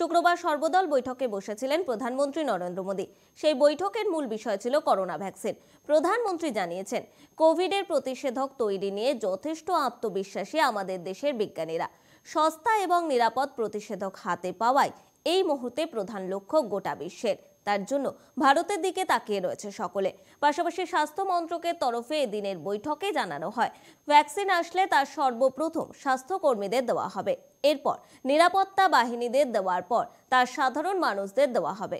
শুক্রবার সর্বদল বৈঠকে বসেছিলেন প্রধানমন্ত্রী নরেন্দ্র মোদী সেই বৈঠকের মূল বিষয় ছিল করোনা ভ্যাকসিন প্রধানমন্ত্রী জানিয়েছেন কোভিডের প্রতিষেধক তৈরি নিয়ে যথেষ্ট আত্মবিশ্বাসী আমাদের দেশের বিজ্ঞানীরা সস্তা এবং নিরাপদ প্রতিষেধক হাতে পাওয়ায় এই মুহূর্তে প্রধান লক্ষ্য গোটা বিশ্বের তার জন্য ভারতের দিকে তাকিয়ে রয়েছে সকলে পাশাপাশি স্বাস্থ্য মন্ত্রকের তরফে এদিনের বৈঠকে জানানো হয় ভ্যাকসিন আসলে তার সর্বপ্রথম স্বাস্থ্যকর্মীদের দেওয়া হবে এরপর নিরাপত্তা বাহিনীদের দেওয়ার পর তার সাধারণ মানুষদের দেওয়া হবে